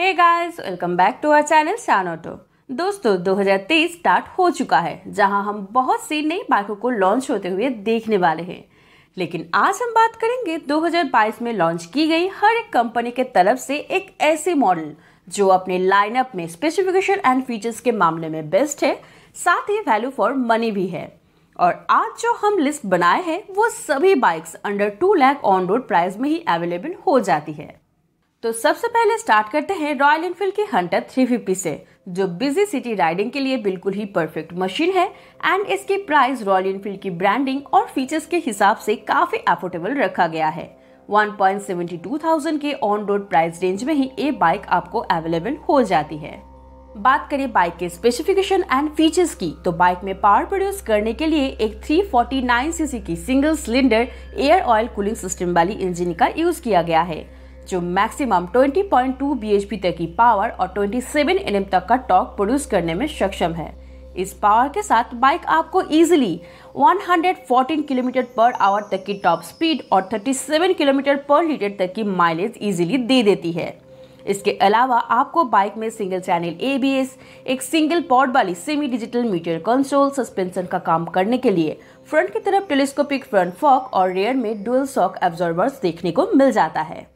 hey guys welcome back to our channel Shaan auto दोस्तों 2023 start हो चुका है जहां हम बहुत सी नई बाइकों को लॉन्च होते हुए देखने वाले हैं लेकिन आज हम बात करेंगे 2022 में लॉन्च की गई हर एक कंपनी के तरफ से एक ऐसे मॉडल जो अपने लाइनअप में स्पेसिफिकेशन एंड फीचर्स के मामले में बेस्ट है साथ ही वैल्यू फॉर मनी भी है और आज जो हम लिस्ट बनाए हैं वो सभी bikes under two lakh on road price में ही अवेलेबल हो जाती है तो सबसे पहले स्टार्ट करते हैं रॉयल इनफील्ड की हंटर 350 से जो बिजी सिटी राइडिंग के लिए बिल्कुल ही परफेक्ट मशीन है एंड इसकी प्राइस रॉयल इनफील्ड की ब्रांडिंग और फीचर्स के हिसाब से काफ़ी अफोर्डेबल रखा गया है 1.72,000 के ऑन रोड प्राइस रेंज में ही ये बाइक आपको अवेलेबल हो जाती है बात करें बाइक के स्पेसिफिकेशन एंड फीचर्स की तो बाइक में पावर प्रोड्यूस करने के लिए एक 349 सीसी की single cylinder air oil cooling system वाली इंजन का यूज किया गया है जो मैक्सिमम 20.2 पॉइंट तक की पावर और 27 एनएम तक का टॉर्क प्रोड्यूस करने में सक्षम है इस पावर के साथ बाइक आपको इजीली 114 किलोमीटर पर आवर तक की टॉप स्पीड और 37 किलोमीटर पर लीटर तक की माइलेज इजीली दे देती है इसके अलावा आपको बाइक में सिंगल चैनल एबीएस, एक सिंगल पॉड वाली semi digital meter console suspension का काम करने के लिए फ्रंट की तरफ टेलीस्कोपिक फ्रंट फॉक और रेयर में डुअल सॉक एब्जॉर्बर्स देखने को मिल जाता है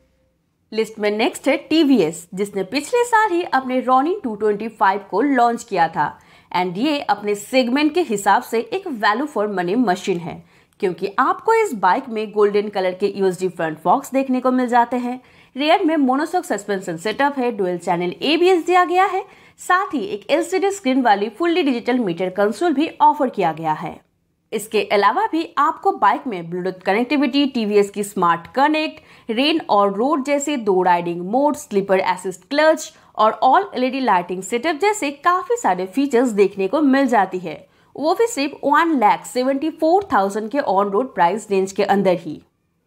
लिस्ट में नेक्स्ट है टीवीएस जिसने पिछले साल ही अपने रॉनिन 225 को लॉन्च किया था एंड ये अपने सेगमेंट के हिसाब से एक वैल्यू फॉर मनी मशीन है क्योंकि आपको इस बाइक में गोल्डन कलर के यूएसडी फ्रंट फॉक्स देखने को मिल जाते हैं रेयर में मोनोसॉक सस्पेंशन सेटअप है डुअल चैनल एबीएस दिया गया है साथ ही एक एलसीडी स्क्रीन वाली फुल्ली डिजिटल मीटर कंसोल भी ऑफर किया गया है इसके अलावा भी आपको बाइक में ब्लूटूथ कनेक्टिविटी टीवीएस की स्मार्ट कनेक्ट रेन और रोड जैसे दो riding mode slipper assist clutch और ऑल एलईडी लाइटिंग सेटअप जैसे काफ़ी सारे फीचर्स देखने को मिल जाती है वो भी सिर्फ one lakh seventy four thousand के ऑन रोड प्राइस रेंज के अंदर ही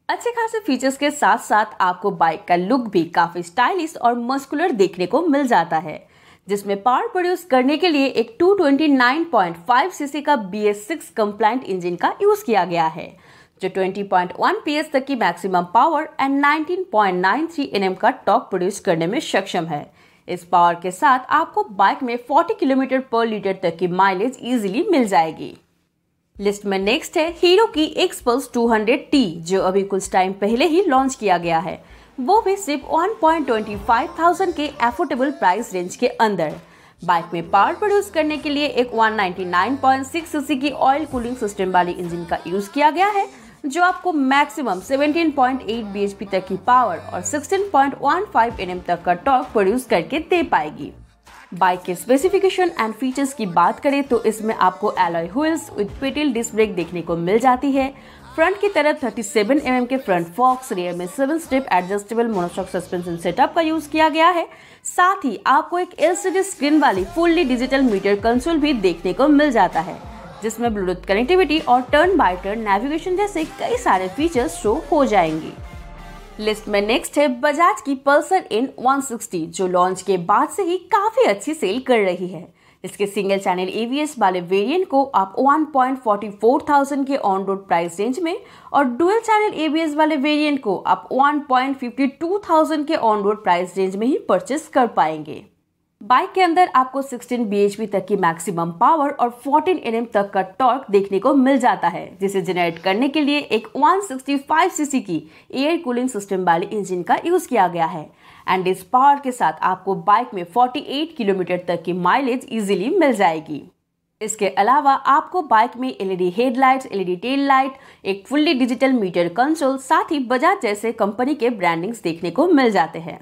अच्छे खासे फीचर्स के साथ साथ आपको बाइक का लुक भी काफ़ी स्टाइलिश और मस्कुलर देखने को मिल जाता है जिसमें पावर प्रोड्यूस करने के लिए एक 229.5 सीसी का B S six compliant engine का यूज किया गया है जो 20.1 पीएस तक की मैक्सिमम पावर एंड 19.93 एनएम का टॉप प्रोड्यूस करने में सक्षम है इस पावर के साथ आपको बाइक में 40 किलोमीटर पर लीटर तक की माइलेज इजीली मिल जाएगी लिस्ट में नेक्स्ट है हीरो की एक्सपल्स 200 टी जो अभी कुछ टाइम पहले ही लॉन्च किया गया है वो भी सिर्फ 1.25,000 के एफोर्डेबल प्राइस रेंज के अंदर बाइक में पावर प्रोड्यूस करने के लिए एक 199.6 सीसी की ऑयल कूलिंग सिस्टम वाली इंजन का यूज़ किया गया है जो आपको मैक्सिमम 17.8 bhp तक की पावर और 16.15 nm तक का टॉर्क प्रोड्यूस करके दे पाएगी बाइक के स्पेसिफिकेशन एंड फीचर्स की बात करें तो इसमें आपको alloy wheels with petal disc brake देखने को मिल जाती है फ्रंट की तरफ 37 सेवन mm के फ्रंट फॉक्स रियर में seven step adjustable monoshock suspension setup का यूज किया गया है साथ ही आपको एक एलसीडी स्क्रीन वाली फुल्ली डिजिटल मीटर कंसोल भी देखने को मिल जाता है जिसमें ब्लूटूथ कनेक्टिविटी और टर्न बाय टर्न नेविगेशन जैसे कई सारे फीचर्स शो हो जाएंगे लिस्ट में नेक्स्ट है बजाज की पल्सर इन 160 जो लॉन्च के बाद से ही काफी अच्छी सेल कर रही है इसके सिंगल चैनल एवीएस वाले वेरिएंट को आप 1.44,000 के ऑन रोड प्राइस रेंज में और डुअल चैनल ए वाले वेरिएंट को आप 1.52,000 के ऑन रोड प्राइस रेंज में ही परचेस कर पाएंगे बाइक के अंदर आपको 16 bhp तक की मैक्सिमम पावर और 14 nm तक का टॉर्क देखने को मिल जाता है जिसे जनरेट करने के लिए एक 165 cc की एयर कूलिंग सिस्टम वाले इंजन का यूज किया गया है एंड इस पावर के साथ आपको बाइक में 48 किलोमीटर तक की माइलेज इजीली मिल जाएगी इसके अलावा आपको बाइक में LED headlights LED tail light एक फुल्ली डिजिटल मीटर कंसोल साथ ही बजाज जैसे कंपनी के ब्रांडिंग्स देखने को मिल जाते हैं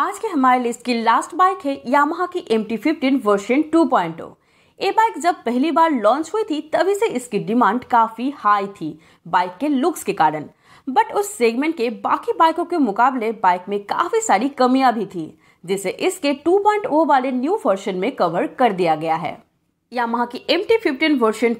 आज के हमारे लिस्ट की लास्ट बाइक है यामहा की M T version two point ये बाइक जब पहली बार लॉन्च हुई थी तभी से इसकी डिमांड काफ़ी हाई थी बाइक के लुक्स के कारण बट उस सेगमेंट के बाकी बाइकों के मुकाबले बाइक में काफ़ी सारी कमियां भी थी जिसे इसके 2.0 वाले न्यू वर्शन में कवर कर दिया गया है यामाहा की M T fifteen version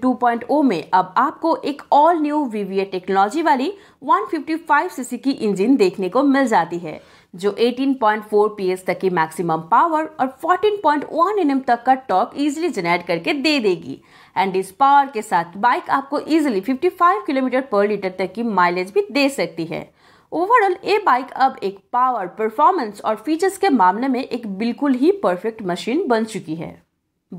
O में अब आपको एक ऑल न्यू वीवीए टेक्नोलॉजी वाली 155 सीसी की इंजन देखने को मिल जाती है जो 18.4 पीएस तक की मैक्सिमम पावर और 14.1 एनएम तक का टॉर्क इजीली जनरेट करके दे देगी एंड इस पावर के साथ बाइक आपको इजीली 55 किलोमीटर पर लीटर तक की माइलेज भी दे सकती है ओवरऑल ये बाइक अब एक पावर परफॉर्मेंस और फीचर्स के मामले में एक बिल्कुल ही परफेक्ट मशीन बन चुकी है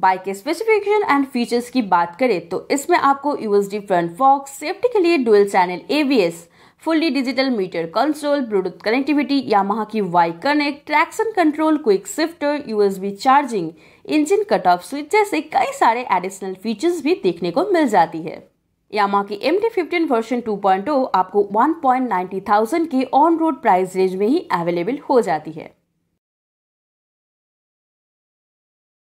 बाइक के स्पेसिफिकेशन एंड फीचर्स की बात करें तो इसमें आपको यूएसडी फ्रंट फॉक्स सेफ्टी के लिए dual channel ABS fully digital meter console Bluetooth connectivity Yamaha की Y connect traction control quick shifter USB charging engine cut off switch जैसे कई सारे एडिशनल फीचर्स भी देखने को मिल जाती है यामा की M T fifteen point O आपको वन पॉइंट थाउजेंड के ऑन रोड प्राइस रेंज में ही अवेलेबल हो जाती है